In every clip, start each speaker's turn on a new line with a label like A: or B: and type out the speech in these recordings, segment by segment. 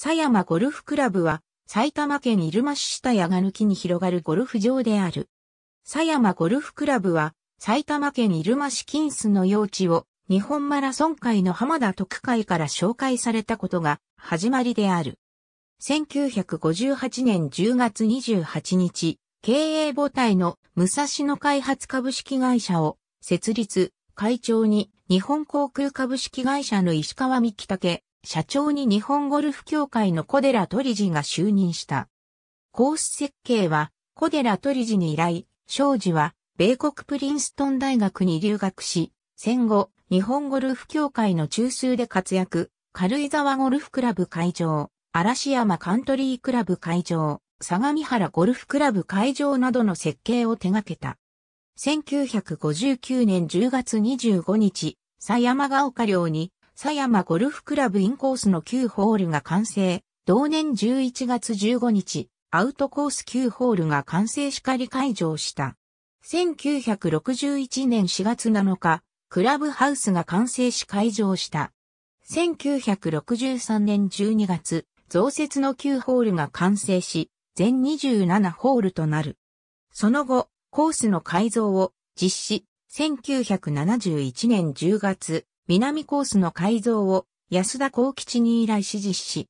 A: 狭山ゴルフクラブは、埼玉県入間市下矢が抜に広がるゴルフ場である。狭山ゴルフクラブは、埼玉県入間市金須の用地を、日本マラソン界の浜田特会から紹介されたことが、始まりである。1958年10月28日、経営母体の武蔵野開発株式会社を、設立、会長に、日本航空株式会社の石川幹武、社長に日本ゴルフ協会の小寺取次が就任した。コース設計は小寺取次に依頼、庄司は米国プリンストン大学に留学し、戦後、日本ゴルフ協会の中枢で活躍、軽井沢ゴルフクラブ会場、嵐山カントリークラブ会場、相模原ゴルフクラブ会場などの設計を手掛けた。1959年10月25日、佐山が丘寮に佐山ゴルフクラブインコースの9ホールが完成。同年11月15日、アウトコース9ホールが完成し仮会場した。1961年4月7日、クラブハウスが完成し開場した。1963年12月、増設の9ホールが完成し、全27ホールとなる。その後、コースの改造を実施、1971年10月、南コースの改造を安田幸吉に依頼し実施。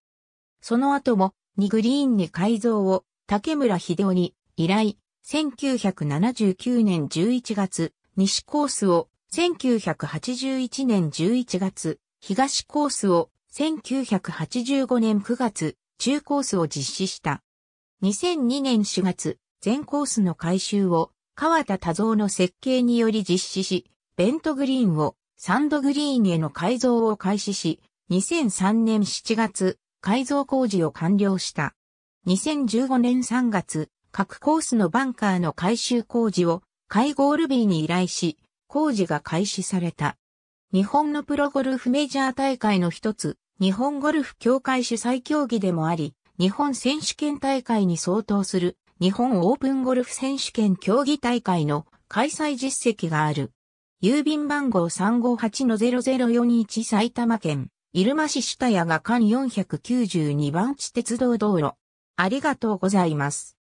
A: その後も2グリーンに改造を竹村秀夫に依頼。1979年11月、西コースを、1981年11月、東コースを、1985年9月、中コースを実施した。2002年4月、全コースの改修を、川田多蔵の設計により実施し、ベントグリーンをサンドグリーンへの改造を開始し、2003年7月、改造工事を完了した。2015年3月、各コースのバンカーの改修工事を、会ゴールビーに依頼し、工事が開始された。日本のプロゴルフメジャー大会の一つ、日本ゴルフ協会主催競技でもあり、日本選手権大会に相当する、日本オープンゴルフ選手権競技大会の開催実績がある。郵便番号358-0041埼玉県、入間市下谷が間492番地鉄道道路。ありがとうございます。